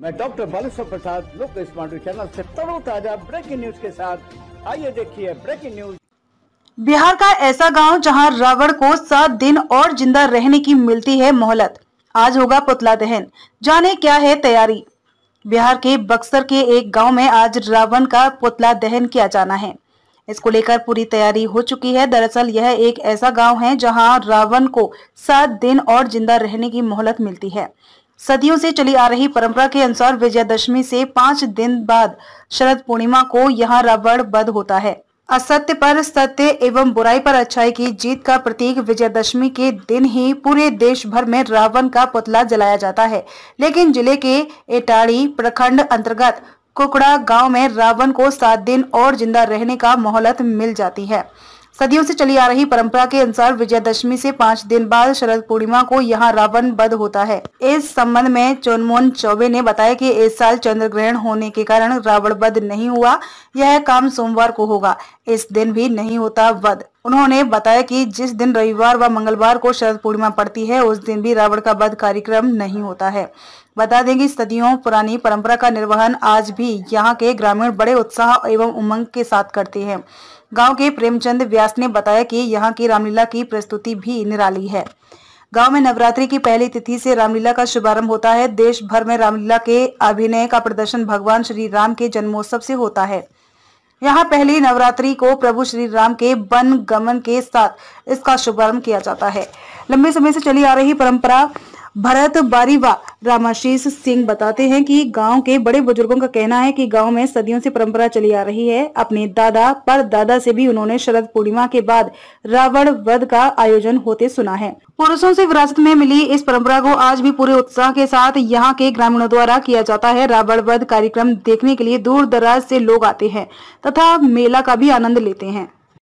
मैं डॉक्टर बालेश्वर प्रसाद लोक smart channel से ताजा ब्रेकिंग न्यूज के साथ आइए देखिए ब्रेकिंग न्यूज बिहार का ऐसा गांव जहां रावण को सात दिन और जिंदा रहने की मिलती है मोहलत आज होगा पुतला दहन जाने क्या है तैयारी बिहार के बक्सर के एक गांव में आज रावण का पुतला दहन किया जाना है इसको लेकर पूरी तैयारी हो चुकी है दरअसल यह एक ऐसा गांव है जहां रावण को सात दिन और जिंदा रहने की मोहलत मिलती है सदियों से चली आ रही परंपरा के अनुसार विजयादशमी से पांच दिन बाद शरद पूर्णिमा को यहाँ रावण बद होता है असत्य पर सत्य एवं बुराई पर अच्छाई की जीत का प्रतीक विजयादशमी के दिन ही पूरे देश भर में रावण का पुतला जलाया जाता है लेकिन जिले के एटाड़ी प्रखंड अंतर्गत कुकड़ा गांव में रावण को सात दिन और जिंदा रहने का मोहलत मिल जाती है सदियों से चली आ रही परंपरा के अनुसार विजयादशमी से पाँच दिन बाद शरद पूर्णिमा को यहाँ रावण बध होता है इस संबंध में चोनमोहन चौबे ने बताया कि इस साल चंद्र ग्रहण होने के कारण रावण बध नहीं हुआ यह काम सोमवार को होगा इस दिन भी नहीं होता वध उन्होंने बताया कि जिस दिन रविवार व मंगलवार को शरद पूर्णिमा पड़ती है उस दिन भी रावण का वध कार्यक्रम नहीं होता है बता दें कि सदियों पुरानी परंपरा का निर्वहन आज भी यहाँ के ग्रामीण बड़े उत्साह एवं उमंग के साथ करते हैं गांव के प्रेमचंद व्यास ने बताया कि यहाँ की रामलीला की प्रस्तुति भी निराली है गांव में नवरात्रि की पहली तिथि से रामलीला का शुभारंभ होता है देश भर में रामलीला के अभिनय का प्रदर्शन भगवान श्री राम के जन्मोत्सव से होता है यहाँ पहली नवरात्रि को प्रभु श्री राम के वन गमन के साथ इसका शुभारंभ किया जाता है लंबे समय से चली आ रही परंपरा भरत बारीवा रामाशीष सिंह बताते हैं कि गांव के बड़े बुजुर्गों का कहना है कि गांव में सदियों से परंपरा चली आ रही है अपने दादा पर दादा से भी उन्होंने शरद पूर्णिमा के बाद रावण वध का आयोजन होते सुना है पुरुषों से विरासत में मिली इस परंपरा को आज भी पूरे उत्साह के साथ यहाँ के ग्रामीणों द्वारा किया जाता है रावण वध कार्यक्रम देखने के लिए दूर दराज से लोग आते हैं तथा मेला का भी आनंद लेते हैं